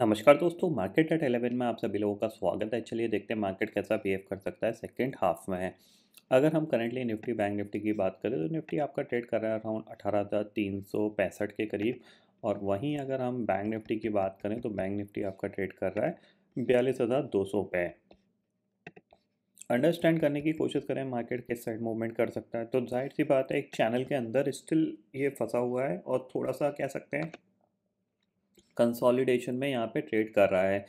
नमस्कार दोस्तों market at eleven में आप सभी लोगों का स्वागत है चलिए देखते हैं मार्केट कैसा बिहेव कर सकता है सेकेंड हाफ में है अगर हम करेंटली निफ्टी बैंक निफ्टी की बात करें तो निफ्टी आपका ट्रेड कर रहा है अराउंड अठारह हज़ार तीन सौ पैंसठ के करीब और वहीं अगर हम बैंक निफ्टी की बात करें तो बैंक निफ्टी आपका ट्रेड कर रहा है बयालीस हज़ार दो सौ पे अंडरस्टैंड करने की कोशिश करें मार्केट किस साइड मूवमेंट कर सकता है तो जाहिर सी बात है एक चैनल के अंदर स्टिल ये फंसा हुआ है और थोड़ा सा कह सकते हैं कंसोलिडेशन में यहाँ पे ट्रेड कर रहा है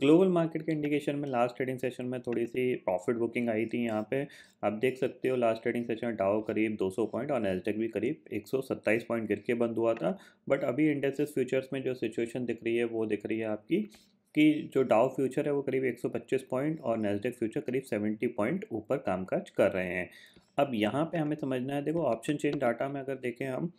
ग्लोबल मार्केट के इंडिकेशन में लास्ट ट्रेडिंग सेशन में थोड़ी सी प्रॉफिट बुकिंग आई थी यहाँ पे आप देख सकते हो लास्ट ट्रेडिंग सेशन में डाओ करीब 200 पॉइंट और नेस्डेक भी करीब 127 पॉइंट गिर के बंद हुआ था बट अभी इंडेक्सेस फ्यूचर्स में जो सिचुएशन दिख रही है वो दिख रही है आपकी कि जो डाओ फ्यूचर है वो करीब एक पॉइंट और नेस्डेक फ्यूचर करीब सेवेंटी पॉइंट ऊपर कामकाज कर रहे हैं अब यहाँ पे हमें समझना है देखो ऑप्शन चेन डाटा में अगर देखें हम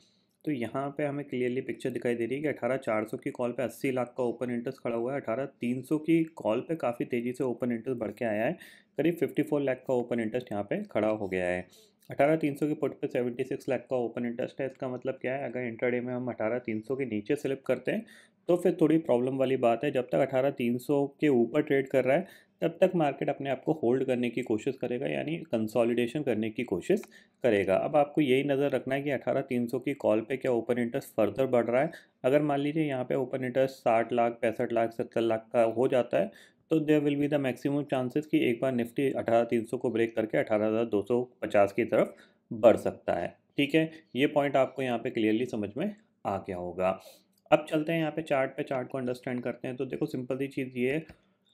तो यहाँ पे हमें क्लियरली पिक्चर दिखाई दे रही है कि अठारह चार सौ की कॉल पे अस्सी लाख का ओपन इंटरेस्ट खड़ा हुआ है अठारह तीन सौ की कॉल पे काफ़ी तेज़ी से ओपन इंटरेस्ट बढ़ के आया है करीब फिफ्टी फोर लाख का ओपन इंटरेस्ट यहाँ पे खड़ा हो गया है अठारह तीन सौ की पुट पे सेवेंटी सिक्स लाख का ओपन इंटरेस्ट है इसका मतलब क्या है अगर इंटरडे में हम अठारह तीन सौ के नीचे स्लिप करते हैं तो फिर थोड़ी प्रॉब्लम वाली बात है जब तक अठारह तीन सौ के ऊपर ट्रेड कर रहा है तब तक मार्केट अपने आप को होल्ड करने की कोशिश करेगा यानी कंसोलिडेशन करने की कोशिश करेगा अब आपको यही नज़र रखना है कि अठारह तीन सौ की कॉल पे क्या ओपन इंटरेस्ट फर्दर बढ़ रहा है अगर मान लीजिए यहाँ पे ओपन इंटरेस्ट साठ लाख पैंसठ लाख सत्तर लाख का हो जाता है तो there will be the maximum chances कि एक बार निफ्टी अठारह तीन सौ को ब्रेक करके अठारह हज़ार दो सौ पचास की तरफ बढ़ सकता है ठीक है ये पॉइंट आपको यहाँ पे क्लियरली समझ में आ गया होगा अब चलते हैं यहाँ पे चार्ट पे चार्ट को अंडरस्टैंड करते हैं तो देखो सिंपल सी चीज़ ये है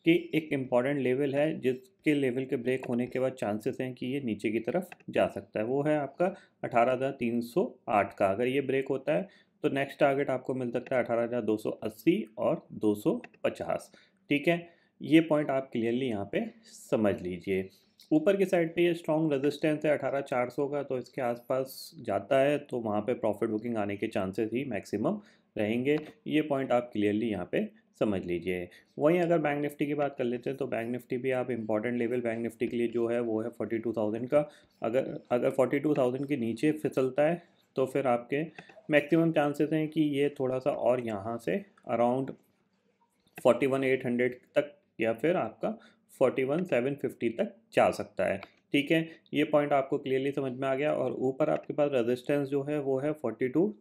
कि एक इम्पॉर्टेंट लेवल है जिसके लेवल के ब्रेक होने के बाद चांसेस हैं कि ये नीचे की तरफ जा सकता है वो है आपका 18,308 का अगर ये ब्रेक होता है तो नेक्स्ट टारगेट आपको मिल सकता है 18,280 और 250 ठीक है ये पॉइंट आप क्लियरली यहाँ पे समझ लीजिए ऊपर की साइड पे ये स्ट्रॉन्ग रेजिस्टेंस है अठारह चार सौ का तो इसके आसपास जाता है तो वहाँ पे प्रॉफिट बुकिंग आने के चांसेस ही मैक्सिमम रहेंगे ये पॉइंट आप क्लियरली यहाँ पे समझ लीजिए वहीं अगर बैंक निफ्टी की बात कर लेते हैं तो बैंक निफ्टी भी आप इंपॉर्टेंट लेवल बैंक निफ्टी के लिए जो है वो है फोर्टी टू थाउजेंड का अगर अगर फोर्टी टू थाउजेंड के नीचे फिसलता है तो फिर आपके मैक्सिमम चांसेस हैं कि ये थोड़ा सा और यहाँ से around forty one eight hundred तक या फिर आपका फोर्टी वन सेवन फिफ्टी तक जा सकता है ठीक है ये पॉइंट आपको क्लियरली समझ में आ गया और ऊपर आपके पास रेजिस्टेंस जो है वो है फोर्टी टू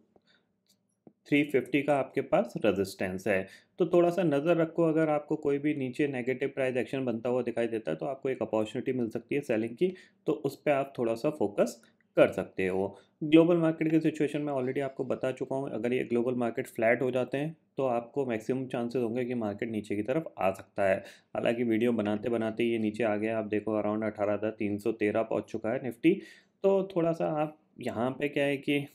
थ्री फिफ्टी का आपके पास रेजिस्टेंस है तो थोड़ा सा नज़र रखो अगर आपको कोई भी नीचे नेगेटिव प्राइस एक्शन बनता हुआ दिखाई देता है तो आपको एक अपॉर्चुनिटी मिल सकती है सेलिंग की तो उस पर आप थोड़ा सा फोकस कर सकते हो ग्लोबल मार्केट के सिचुएशन में ऑलरेडी आपको बता चुका हूँ अगर ये ग्लोबल मार्केट फ्लैट हो जाते हैं तो आपको मैक्सिमम चांसेस होंगे कि मार्केट नीचे की तरफ आ सकता है हालांकि वीडियो बनाते बनाते ये नीचे आ गया आप देखो अराउंड अठारह हज़ार तीन सौ तेरह पहुँच चुका है निफ्टी तो थोड़ा सा आप यहाँ पे क्या है कि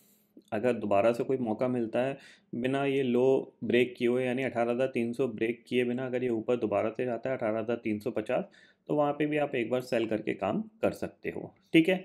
अगर दोबारा से कोई मौका मिलता है बिना ये लो ब्रेक किए हुए यानी अठारह हज़ार तीन सौ ब्रेक किए बिना अगर ये ऊपर दोबारा से जाता है अठारह हज़ार तीन सौ पचास तो वहाँ पे भी आप एक बार सेल करके काम कर सकते हो ठीक है